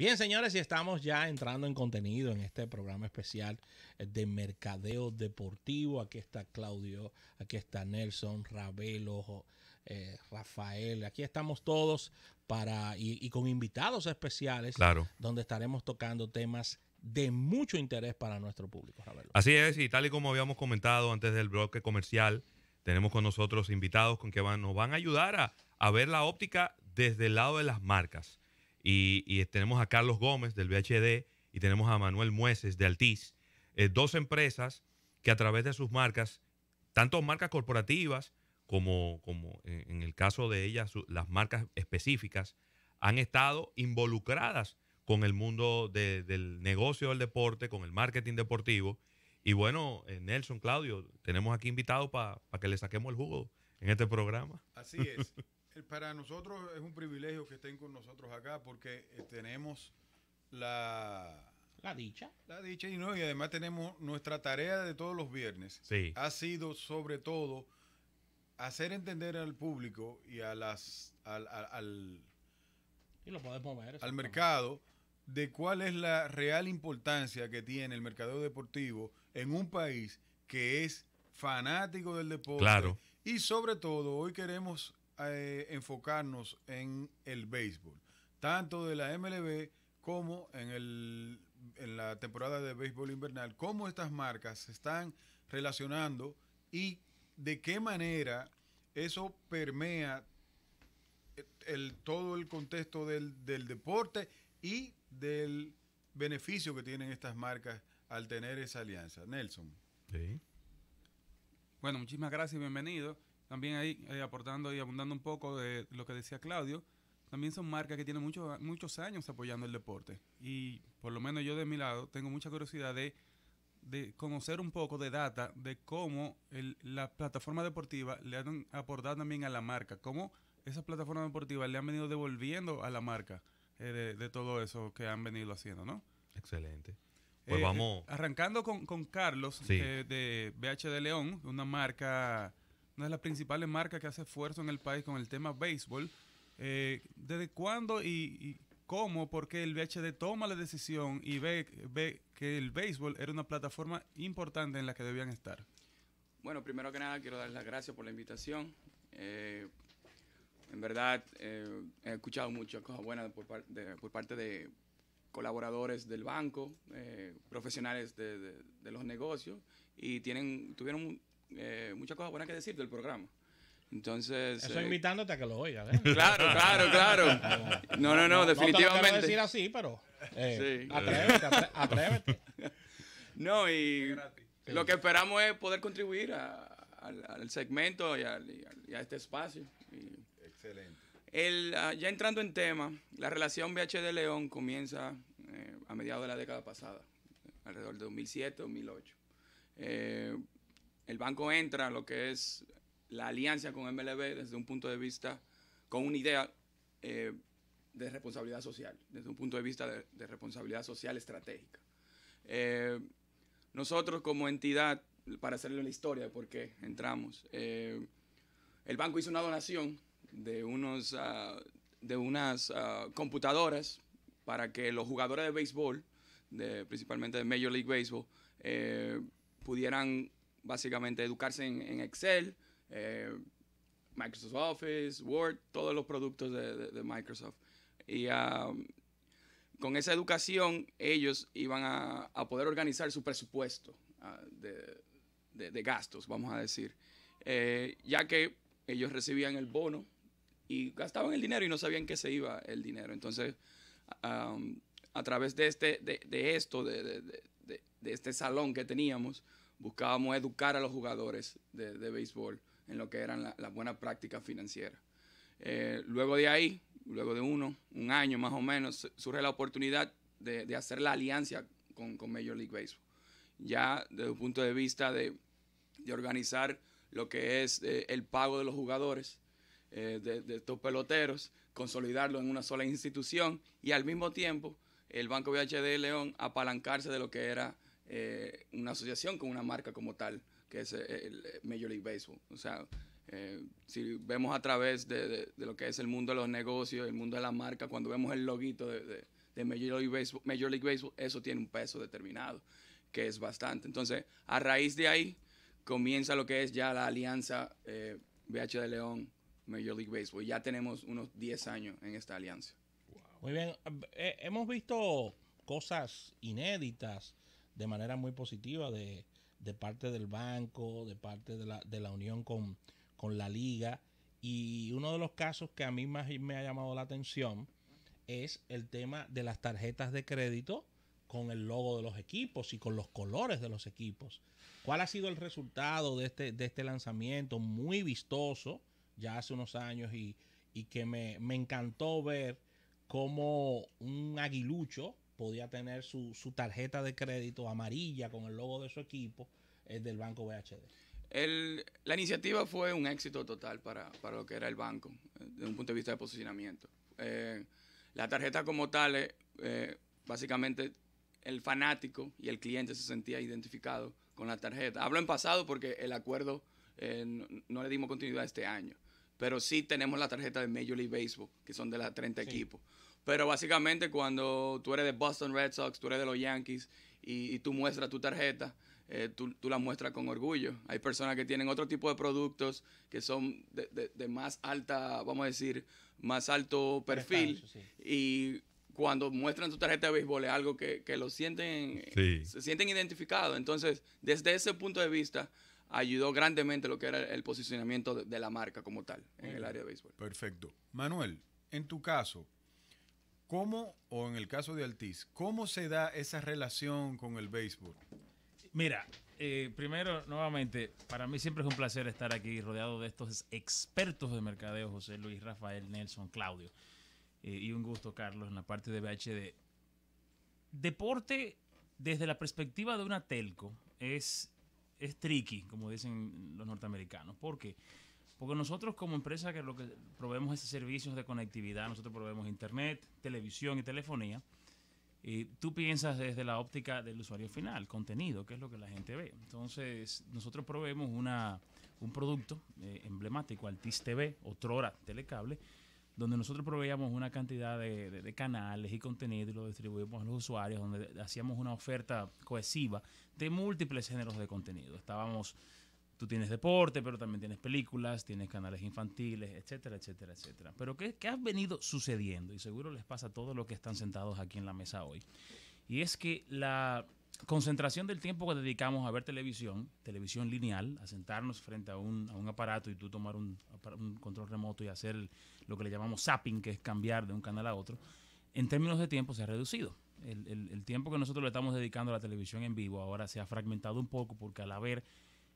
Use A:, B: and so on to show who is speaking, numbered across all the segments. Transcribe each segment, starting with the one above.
A: Bien, señores, y estamos ya entrando en contenido en este programa especial eh, de Mercadeo Deportivo. Aquí está Claudio, aquí está Nelson, Rabelo, eh, Rafael. Aquí estamos todos para y, con invitados especiales, donde estaremos tocando temas de mucho interés para nuestro público. Así es, y tal y como habíamos comentado antes del bloque comercial, tenemos con nosotros invitados con que van, nos van a ayudar a ver la óptica desde el lado de las marcas y, tenemos a Carlos Gómez del VHD, y tenemos a Manuel Mueces de Altiz, eh, dos empresas que a través de sus marcas, tanto marcas corporativas como, como en, el caso de ellas, las marcas específicas, han estado involucradas con el mundo del negocio del deporte, con el marketing deportivo. Y bueno, eh, Nelson, Claudio, tenemos aquí invitados para que le saquemos el jugo en este programa. Así es.
B: para nosotros es un privilegio que estén con nosotros acá porque eh, tenemos la... La dicha. La dicha y no, y además tenemos nuestra tarea de todos los viernes. Sí. Ha sido sobre todo hacer entender al público y a las al,
A: podemos al mercado
B: de cuál es la real importancia que tiene el mercado deportivo en un país que es fanático del deporte. Claro. Y sobre todo, hoy queremos eh, enfocarnos en el béisbol, tanto de la MLB como en, el, en la temporada de béisbol invernal, cómo estas marcas se están relacionando y de qué manera eso permea el, todo el contexto del, del deporte y del beneficio que tienen estas marcas al tener esa alianza. Nelson. Sí. Bueno, muchísimas gracias y bienvenido. También ahí eh, aportando y abundando un poco de lo que decía Claudio, también son marcas que tienen muchos muchos años apoyando el deporte. Y por lo menos yo de mi lado tengo mucha curiosidad de, conocer un poco de data de cómo la plataforma deportiva le han aportado también a la marca, cómo esas plataformas deportivas le han venido devolviendo a la marca eh, de, todo eso que han venido haciendo, ¿no? Excelente. Eh, pues vamos. Arrancando con, Carlos de BH de León, una marca una de las principales marcas que hace esfuerzo en el país con el tema béisbol. Eh, ¿Desde cuándo y, cómo, cómo? Porque el VHD toma la decisión y ve, ve que el béisbol era una plataforma importante en la que debían estar.
C: Bueno, primero que nada quiero dar las gracias por la invitación. Eh, en verdad, eh, he escuchado muchas cosas buenas por, parte de colaboradores del banco, profesionales de, los negocios, y tienen, tuvieron eh, muchas cosas buenas que decir del programa. Entonces. Eso eh,
A: invitándote a que lo oigas, ¿eh? Claro, claro, claro. No, no, no, definitivamente. No te lo decir así, pero. Eh, sí. Atrévete, atrévete.
C: No, y lo que esperamos es poder contribuir a, al, segmento y, al, a, este espacio. Excelente. El, ah, ya entrando en tema, la relación BH de León comienza a mediados de la década pasada, alrededor de 2007-2008 el banco entra a lo que es la alianza con MLB desde un punto de vista, con una idea eh, de responsabilidad social, desde un punto de vista de, responsabilidad social estratégica. Eh, nosotros como entidad, para hacerle la historia de por qué entramos, eh, el banco hizo una donación de, unos, ah, de unas ah, computadoras para que los jugadores de béisbol, principalmente de Major League Baseball, pudieran básicamente educarse en, Excel, eh, Microsoft Office, Word, todos los productos de, Microsoft. Y um, con esa educación ellos iban a, poder organizar su presupuesto ah, de, gastos, vamos a decir, eh, ya que ellos recibían el bono y gastaban el dinero y no sabían qué se iba el dinero. Entonces, um, a través de, este, de, esto, de, este salón que teníamos, buscábamos educar a los jugadores de, béisbol en lo que eran las buenas prácticas financieras. Eh, luego de ahí, luego de uno, un año más o menos, surge la oportunidad de, hacer la alianza con, con, Major League Baseball. Ya desde el punto de vista de, organizar lo que es eh, el pago de los jugadores, eh, de, estos peloteros, consolidarlo en una sola institución y al mismo tiempo el Banco VHD León apalancarse de lo que era eh, una asociación con una marca como tal, que es eh, el eh, Major League Baseball. O sea, si vemos a través de, lo que es el mundo de los negocios, el mundo de la marca, cuando vemos el loguito de, Major, League Baseball, Major League Baseball, eso tiene un peso determinado, que es bastante. Entonces, a raíz de ahí comienza lo que es ya la alianza BH de León, Major League Baseball. Ya tenemos unos 10 años en esta alianza.
A: Muy bien, hemos visto cosas inéditas de manera muy positiva de, parte del banco, de parte de la, de la unión con, con, la liga. Y uno de los casos que a mí más me ha llamado la atención es el tema de las tarjetas de crédito con el logo de los equipos y con los colores de los equipos. ¿Cuál ha sido el resultado de este, de este lanzamiento muy vistoso ya hace unos años y, y que me, me encantó ver como un aguilucho podía tener su, tarjeta de crédito amarilla con el logo de su equipo es del banco BHD.
C: la iniciativa fue un éxito total para, lo que era el banco, desde eh, un punto de vista de posicionamiento. Eh, la tarjeta como tal, eh, básicamente el fanático y el cliente se sentía identificado con la tarjeta. Hablo en pasado porque el acuerdo no, le dimos continuidad este año, pero sí tenemos la tarjeta de Major League Baseball, que son de las 30 equipos. Pero básicamente cuando tú eres de Boston Red Sox, tú eres de los Yankees y, tú muestras tu tarjeta, eh, tú, la muestras con orgullo. Hay personas que tienen otro tipo de productos que son de, más alta, vamos a decir, más alto perfil. Y cuando muestran tu tarjeta de béisbol es algo que, lo sienten, se sienten identificados. Entonces, desde ese punto de vista, ayudó grandemente lo que era el posicionamiento de la marca como tal en
B: el área de béisbol. Perfecto. Manuel, en tu caso, ¿Cómo, o en el
D: caso de Altiz, cómo se da esa relación con el béisbol? Mira, eh, primero, nuevamente, para mí siempre es un placer estar aquí rodeado de estos expertos de mercadeo, José Luis, Rafael, Nelson, Claudio. Eh, y un gusto, Carlos, en la parte de BHD. Deporte, desde la perspectiva de una telco, es, tricky, como dicen los norteamericanos. Porque porque nosotros como empresa que lo que proveemos es servicios de conectividad, nosotros proveemos internet, televisión y telefonía. Y tú piensas desde la óptica del usuario final, contenido, que es lo que la gente ve. Entonces, nosotros proveemos una, un producto eh, emblemático, Altis TV, otrora Telecable, donde nosotros proveíamos una cantidad de, canales y contenido y lo distribuimos a los usuarios, donde hacíamos una oferta cohesiva de múltiples géneros de contenido. Estábamos tú tienes deporte, pero también tienes películas, tienes canales infantiles, etcétera, etcétera, etcétera. Pero ¿qué, ha venido sucediendo? Y seguro les pasa a todos los que están sentados aquí en la mesa hoy. Y es que la concentración del tiempo que dedicamos a ver televisión, televisión lineal, a sentarnos frente a un, a un aparato y tú tomar un, control remoto y hacer lo que le llamamos zapping, que es cambiar de un canal a otro, en términos de tiempo se ha reducido. El, el tiempo que nosotros le estamos dedicando a la televisión en vivo ahora se ha fragmentado un poco porque al haber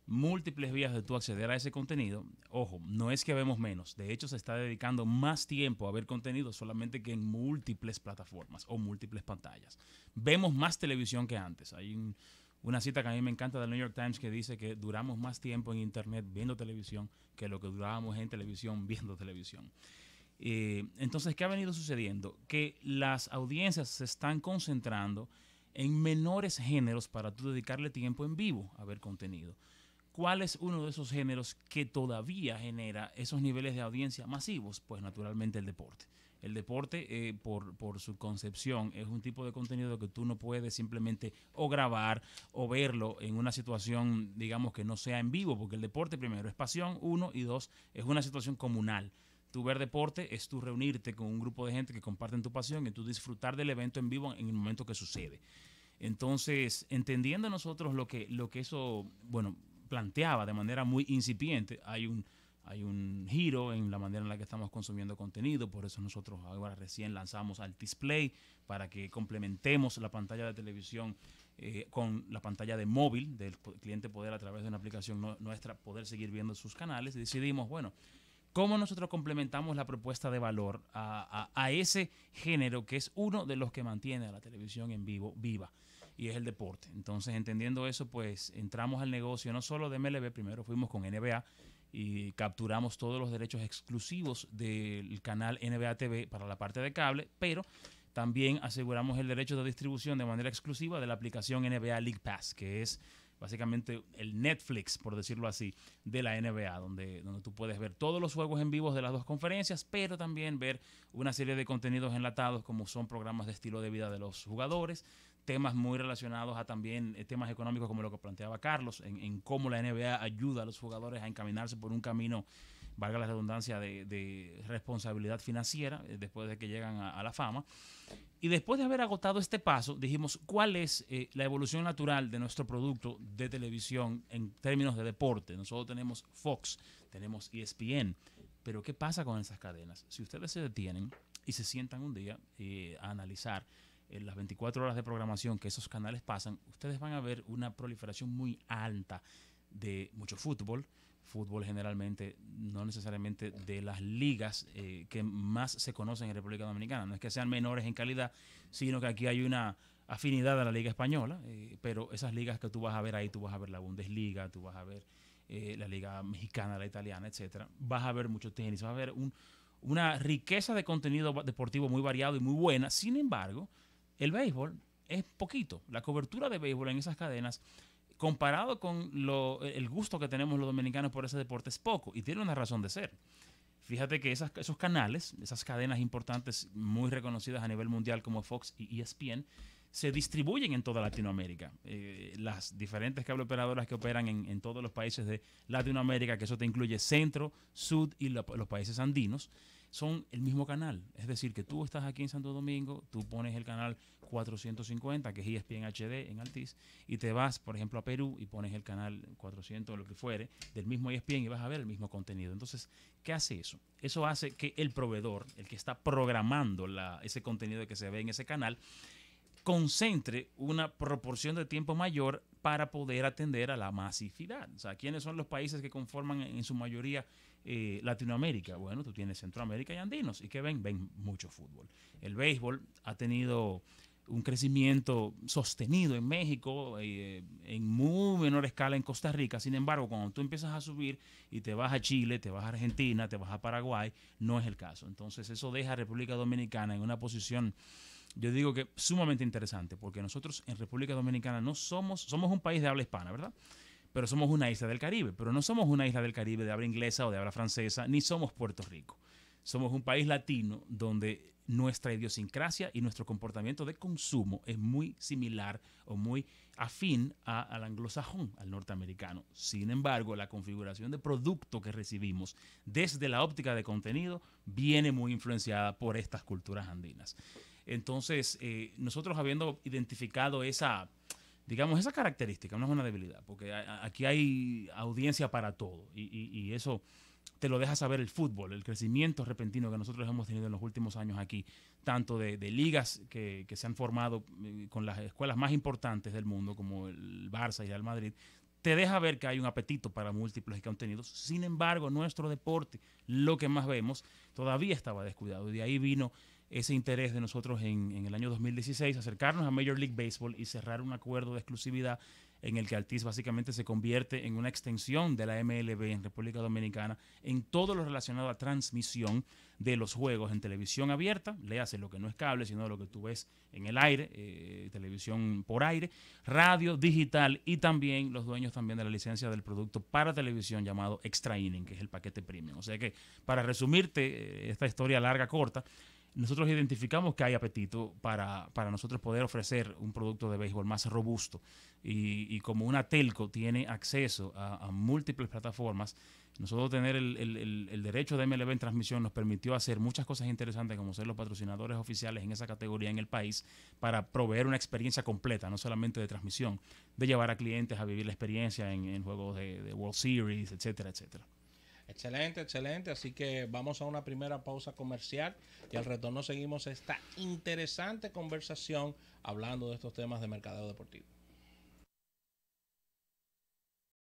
D: múltiples vías de tú acceder a ese contenido. Ojo, no es que vemos menos, de hecho se está dedicando más tiempo a ver contenido solamente que en múltiples plataformas o múltiples pantallas. Vemos más televisión que antes. Hay una cita que a mí me encanta del New York Times que dice que duramos más tiempo en Internet viendo televisión que lo que durábamos en televisión viendo televisión. Eh, entonces, ¿qué ha venido sucediendo? Que las audiencias se están concentrando en menores géneros para tú dedicarle tiempo en vivo a ver contenido. ¿Cuál es uno de esos géneros que todavía genera esos niveles de audiencia masivos? Pues naturalmente el deporte. El deporte, eh, por, su concepción, es un tipo de contenido que tú no puedes simplemente o grabar o verlo en una situación, digamos, que no sea en vivo, porque el deporte, primero, es pasión, uno, y dos, es una situación comunal. Tú ver deporte es tú reunirte con un grupo de gente que comparten tu pasión y tú disfrutar del evento en vivo en el momento que sucede. Entonces, entendiendo nosotros lo que, lo que eso, bueno, planteaba de manera muy incipiente, hay un, hay un giro en la manera en la que estamos consumiendo contenido, por eso nosotros ahora recién lanzamos al display para que complementemos la pantalla de televisión eh, con la pantalla de móvil del cliente poder a través de una aplicación nuestra poder seguir viendo sus canales decidimos, bueno, ¿cómo nosotros complementamos la propuesta de valor a ese género que es uno de los que mantiene a la televisión en vivo viva? y es el deporte. Entonces, entendiendo eso, pues entramos al negocio no solo de MLB, primero fuimos con NBA y capturamos todos los derechos exclusivos del canal NBA TV para la parte de cable, pero también aseguramos el derecho de distribución de manera exclusiva de la aplicación NBA League Pass, que es básicamente el Netflix, por decirlo así, de la NBA, donde, donde tú puedes ver todos los juegos en vivo de las dos conferencias, pero también ver una serie de contenidos enlatados como son programas de estilo de vida de los jugadores, temas muy relacionados a también eh, temas económicos como lo que planteaba Carlos, en, cómo la NBA ayuda a los jugadores a encaminarse por un camino, valga la redundancia, de, responsabilidad financiera eh, después de que llegan a, la fama. Y después de haber agotado este paso, dijimos, ¿cuál es eh, la evolución natural de nuestro producto de televisión en términos de deporte? Nosotros tenemos Fox, tenemos ESPN, pero ¿qué pasa con esas cadenas? Si ustedes se detienen y se sientan un día a analizar, en las 24 horas de programación que esos canales pasan, ustedes van a ver una proliferación muy alta de mucho fútbol, fútbol generalmente, no necesariamente de las ligas eh, que más se conocen en República Dominicana. No es que sean menores en calidad, sino que aquí hay una afinidad a la Liga Española, eh, pero esas ligas que tú vas a ver ahí, tú vas a ver la Bundesliga, tú vas a ver eh, la Liga Mexicana, la Italiana, etcétera. Vas a ver mucho tenis, vas a ver una riqueza de contenido deportivo muy variado y muy buena. Sin embargo, el béisbol es poquito. La cobertura de béisbol en esas cadenas, comparado con el gusto que tenemos los dominicanos por ese deporte, es poco y tiene una razón de ser. Fíjate que esos canales, esas cadenas importantes muy reconocidas a nivel mundial como Fox y ESPN, se distribuyen en toda Latinoamérica. Eh, las diferentes cable operadoras que operan en, todos los países de Latinoamérica, que eso te incluye Centro, Sud y los países andinos, son el mismo canal. Es decir, que tú estás aquí en Santo Domingo, tú pones el canal 450, que es ESPN HD en Altiz, y te vas, por ejemplo, a Perú y pones el canal 400 o lo que fuere del mismo ESPN y vas a ver el mismo contenido. Entonces, ¿qué hace eso? Eso hace que el proveedor, el que está programando la, ese contenido que se ve en ese canal, concentre una proporción de tiempo mayor para poder atender a la masividad. O sea, ¿quiénes son los países que conforman en su mayoría Latinoamérica. Bueno, tú tienes Centroamérica y Andinos. ¿Y que ven? Ven mucho fútbol. El béisbol ha tenido un crecimiento sostenido en México, eh, en muy menor escala en Costa Rica. Sin embargo, cuando tú empiezas a subir y te vas a Chile, te vas a Argentina, te vas a Paraguay, no es el caso. Entonces eso deja a República Dominicana en una posición, yo digo que sumamente interesante, porque nosotros en República Dominicana no somos, somos un país de habla hispana, ¿verdad? pero somos una isla del Caribe, pero no somos una isla del Caribe de habla inglesa o de habla francesa, ni somos Puerto Rico. Somos un país latino donde nuestra idiosincrasia y nuestro comportamiento de consumo es muy similar o muy afín al anglosajón, al norteamericano. Sin embargo, la configuración de producto que recibimos desde la óptica de contenido viene muy influenciada por estas culturas andinas. Entonces, eh, nosotros habiendo identificado esa, digamos, esa característica no es una debilidad, porque aquí hay audiencia para todo y, eso te lo deja saber el fútbol, el crecimiento repentino que nosotros hemos tenido en los últimos años aquí, tanto de, ligas que, se han formado eh, con las escuelas más importantes del mundo, como el Barça y el Madrid, te deja ver que hay un apetito para múltiples contenidos. Sin embargo, nuestro deporte, lo que más vemos, todavía estaba descuidado y de ahí vino ese interés de nosotros en, el año 2016, acercarnos a Major League Baseball y cerrar un acuerdo de exclusividad en el que Altiz básicamente se convierte en una extensión de la MLB en República Dominicana en todo lo relacionado a transmisión de los juegos en televisión abierta, le hace lo que no es cable, sino lo que tú ves en el aire, eh, televisión por aire, radio, digital y también los dueños también de la licencia del producto para televisión llamado Extra Inning, que es el paquete premium. O sea que, para resumirte eh, esta historia larga, corta, nosotros identificamos que hay apetito para, nosotros poder ofrecer un producto de béisbol más robusto. Y, como una telco tiene acceso a, múltiples plataformas, nosotros tener el, derecho de MLB en transmisión nos permitió hacer muchas cosas interesantes, como ser los patrocinadores oficiales en esa categoría en el país, para proveer una experiencia completa, no solamente de transmisión, de llevar a clientes a vivir la experiencia en, en juegos de World Series, etcétera, etcétera.
A: Excelente, excelente. Así que vamos a una primera pausa comercial y al retorno seguimos esta interesante conversación hablando de estos temas de mercadeo deportivo.